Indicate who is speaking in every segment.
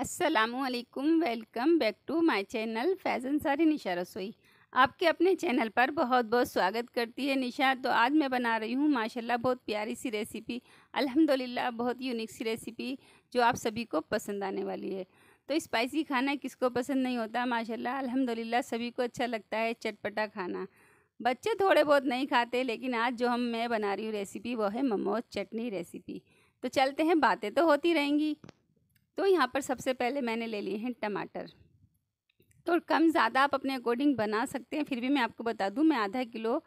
Speaker 1: असलकुम welcome back to my channel फैज़न सारी निशा रसोई आपके अपने चैनल पर बहुत बहुत स्वागत करती है निशा तो आज मैं बना रही हूँ माशाल्लाह बहुत प्यारी सी रेसिपी अल्हम्दुलिल्लाह बहुत यूनिक सी रेसिपी जो आप सभी को पसंद आने वाली है तो स्पाइसी खाना किसको पसंद नहीं होता माशा अलहमदिल्ला सभी को अच्छा लगता है चटपटा खाना बच्चे थोड़े बहुत नहीं खाते लेकिन आज जो हम मैं बना रही हूँ रेसिपी वो है ममोज चटनी रेसिपी तो चलते हैं बातें तो होती रहेंगी तो यहाँ पर सबसे पहले मैंने ले लिए हैं टमाटर तो कम ज़्यादा आप अपने अकॉर्डिंग बना सकते हैं फिर भी मैं आपको बता दूँ मैं आधा किलो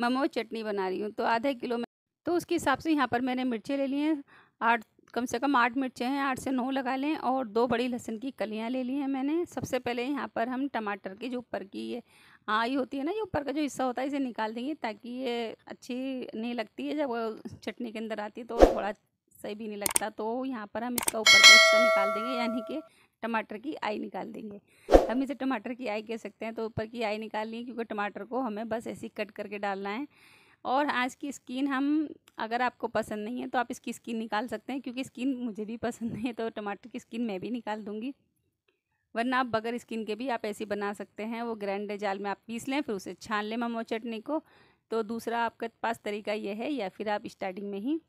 Speaker 1: ममो चटनी बना रही हूँ तो आधा किलो में तो उसके हिसाब से यहाँ पर मैंने मिर्चें ले ली हैं आठ कम से कम आठ मिर्चें हैं आठ से नौ लगा लें और दो बड़ी लहसुन की कलियाँ ले ली हैं मैंने सबसे पहले यहाँ पर हम टमाटर के जो ऊपर की ये आई होती है ना ये ऊपर का जो हिस्सा होता है इसे निकाल देंगे ताकि ये अच्छी नहीं लगती है जब वो चटनी के अंदर आती है तो थोड़ा सही भी नहीं लगता तो यहाँ पर हम इसका ऊपर का हिस्सा तो निकाल देंगे यानी कि टमाटर की आई निकाल देंगे हम इसे टमाटर की आई कह सकते हैं तो ऊपर की आई निकाल लिए क्योंकि टमाटर को हमें बस ऐसे कट करके डालना है और आज की स्किन हम अगर आपको पसंद नहीं है तो आप इसकी स्किन निकाल सकते हैं क्योंकि स्किन मुझे भी पसंद नहीं है तो टमाटर की स्किन मैं भी निकाल दूँगी वरना आप बगैर स्किन के भी आप ऐसी बना सकते हैं वो ग्रैंड जाल में आप पीस लें फिर उसे छान लें ममो चटनी को तो दूसरा आपके पास तरीका यह है या फिर आप स्टार्टिंग में ही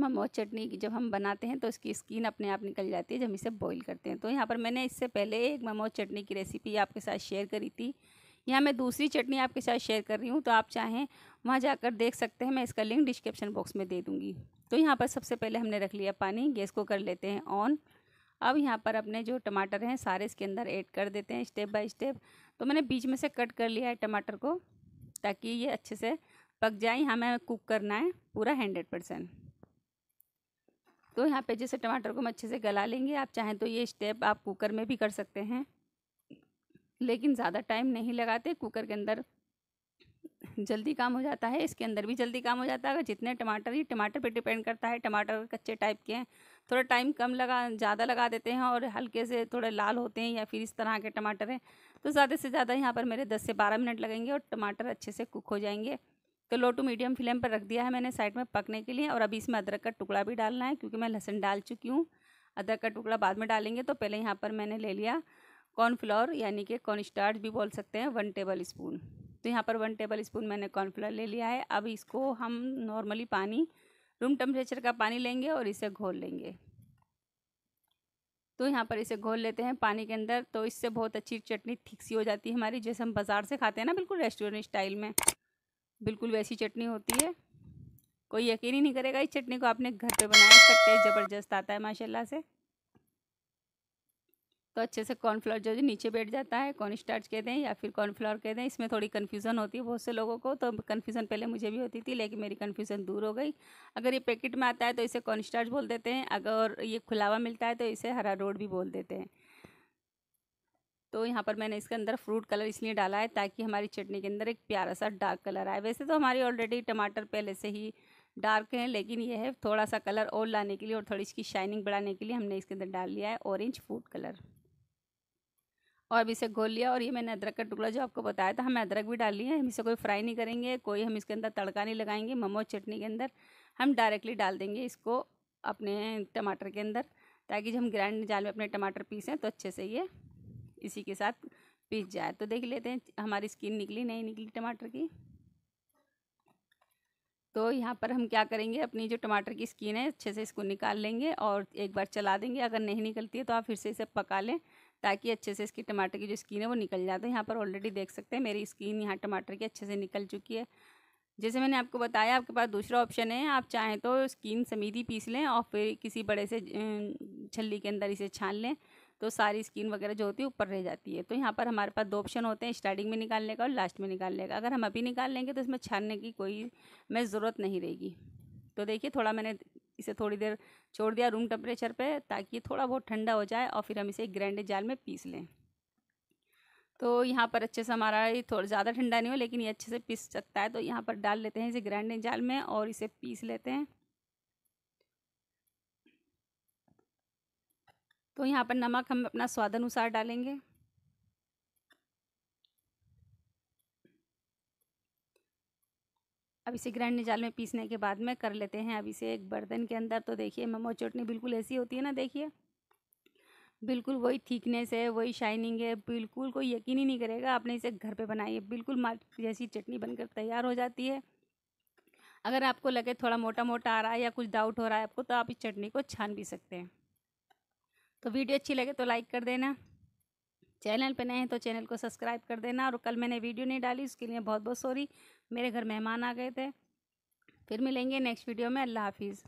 Speaker 1: ममो चटनी जब हम बनाते हैं तो उसकी स्किन अपने आप निकल जाती है जब हम इसे बॉईल करते हैं तो यहाँ पर मैंने इससे पहले एक ममो चटनी की रेसिपी आपके साथ शेयर करी थी यहाँ मैं दूसरी चटनी आपके साथ शेयर कर रही हूँ तो आप चाहें वहाँ जाकर देख सकते हैं मैं इसका लिंक डिस्क्रिप्शन बॉक्स में दे दूँगी तो यहाँ पर सबसे पहले हमने रख लिया पानी गैस को कर लेते हैं ऑन अब यहाँ पर अपने जो टमाटर हैं सारे इसके अंदर ऐड कर देते हैं स्टेप बाय स्टेप तो मैंने बीच में से कट कर लिया है टमाटर को ताकि ये अच्छे से पक जाए यहाँ मैं कुक करना है पूरा हंड्रेड परसेंट तो यहाँ पे जैसे टमाटर को हम अच्छे से गला लेंगे आप चाहें तो ये स्टेप आप कुकर में भी कर सकते हैं लेकिन ज़्यादा टाइम नहीं लगाते कुकर के अंदर जल्दी काम हो जाता है इसके अंदर भी जल्दी काम हो जाता है अगर जितने टमाटर ये टमाटर पे डिपेंड करता है टमाटर कच्चे टाइप के हैं थोड़ा टाइम कम लगा ज़्यादा लगा देते हैं और हल्के से थोड़े लाल होते हैं या फिर इस तरह के टमाटर हैं तो ज़्यादा से ज़्यादा यहाँ पर मेरे दस से बारह मिनट लगेंगे और टमाटर अच्छे से कुक हो जाएंगे तो लो टू मीडियम फ्लेम पर रख दिया है मैंने साइड में पकने के लिए और अभी इसमें अदरक का टुकड़ा भी डालना है क्योंकि मैं लहसुन डाल चुकी हूँ अदरक का टुकड़ा बाद में डालेंगे तो पहले यहाँ पर मैंने ले लिया कॉर्नफ्लोर यानी कि कॉर्न स्टार्च भी बोल सकते हैं वन टेबल स्पून तो यहाँ पर वन टेबल स्पून मैंने कॉर्नफ्लोर ले लिया है अब इसको हम नॉर्मली पानी रूम टेम्परेचर का पानी लेंगे और इसे घोल लेंगे तो यहाँ पर इसे घोल लेते हैं पानी के अंदर तो इससे बहुत अच्छी चटनी ठीक सी हो जाती है हमारी जैसे हम बाज़ार से खाते हैं ना बिल्कुल रेस्टोरेंट स्टाइल में बिल्कुल वैसी चटनी होती है कोई यकीन ही नहीं करेगा इस चटनी को आपने घर पे बनाया इसका टेस्ट ज़बरदस्त आता है माशाल्लाह से तो अच्छे से कॉर्नफ्लोर जो नीचे बैठ जाता है कॉर्न स्टार्च कह दें या फिर कॉर्नफ्लोर कह दें इसमें थोड़ी कन्फ्यूज़न होती है बहुत से लोगों को तो कन्फ्यूज़न पहले मुझे भी होती थी लेकिन मेरी कन्फ्यूज़न दूर हो गई अगर ये पैकेट में आता है तो इसे कॉर्न स्टार्च बोल देते हैं अगर ये खुलावा मिलता है तो इसे हरा रोड भी बोल देते हैं तो यहाँ पर मैंने इसके अंदर फ्रूट कलर इसलिए डाला है ताकि हमारी चटनी के अंदर एक प्यारा सा डार्क कलर आए वैसे तो हमारी ऑलरेडी टमाटर पहले से ही डार्क हैं लेकिन यह है थोड़ा सा कलर और लाने के लिए और थोड़ी इसकी शाइनिंग बढ़ाने के लिए हमने इसके अंदर डाल लिया है ऑरेंज फूड कलर और अब इसे घोल लिया और ये मैंने अदरक का टुकड़ा जो आपको बताया था हमें अदरक भी डाल लिया है हम इसे कोई फ्राई नहीं करेंगे कोई हम इसके अंदर तड़का नहीं लगाएंगे ममो चटनी के अंदर हम डायरेक्टली डाल देंगे इसको अपने टमाटर के अंदर ताकि जब हम ग्राइंड जाल में अपने टमाटर पीसें तो अच्छे से ये इसी के साथ पीस जाए तो देख लेते हैं हमारी स्किन निकली नहीं निकली टमाटर की तो यहाँ पर हम क्या करेंगे अपनी जो टमाटर की स्किन है अच्छे से इसको निकाल लेंगे और एक बार चला देंगे अगर नहीं निकलती है तो आप फिर से इसे पका लें ताकि अच्छे से इसकी टमाटर की जो स्किन है वो निकल जाए तो यहाँ पर ऑलरेडी देख सकते हैं मेरी स्किन यहाँ टमाटर की अच्छे से निकल चुकी है जैसे मैंने आपको बताया आपके पास दूसरा ऑप्शन है आप चाहें तो स्किन समीधी पीस लें और फिर किसी बड़े से छली के अंदर इसे छान लें तो सारी स्किन वगैरह जो होती है ऊपर रह जाती है तो यहाँ पर हमारे पास दो ऑप्शन होते हैं स्टार्टिंग में निकालने का और लास्ट में निकालने का अगर हम अभी निकाल लेंगे तो इसमें छानने की कोई में ज़रूरत नहीं रहेगी तो देखिए थोड़ा मैंने इसे थोड़ी देर छोड़ दिया रूम टेम्परेचर पर ताकि थोड़ा बहुत ठंडा हो जाए और फिर हम इसे ग्रैंड जाल में पीस लें तो यहाँ पर अच्छे से हमारा ये थोड़ा ज़्यादा ठंडा नहीं हो लेकिन ये अच्छे से पीस सकता है तो यहाँ पर डाल लेते हैं इसे ग्राइंडिंग जाल में और इसे पीस लेते हैं तो यहाँ पर नमक हम अपना स्वाद अनुसार डालेंगे अब इसे ग्राइंड निजाल में पीसने के बाद में कर लेते हैं अब इसे एक बर्तन के अंदर तो देखिए ममो चटनी बिल्कुल ऐसी होती है ना देखिए बिल्कुल वही थिकनेस है वही शाइनिंग है बिल्कुल कोई यकीन ही नहीं करेगा आपने इसे घर पे बनाई है बिल्कुल मार्केट जैसी चटनी बनकर तैयार हो जाती है अगर आपको लगे थोड़ा मोटा मोटा आ रहा है या कुछ डाउट हो रहा है आपको तो आप इस चटनी को छान भी सकते हैं तो वीडियो अच्छी लगे तो लाइक कर देना चैनल पे नए हैं तो चैनल को सब्सक्राइब कर देना और कल मैंने वीडियो नहीं डाली उसके लिए बहुत बहुत सॉरी मेरे घर मेहमान आ गए थे फिर मिलेंगे नेक्स्ट वीडियो में अल्लाह हाफिज़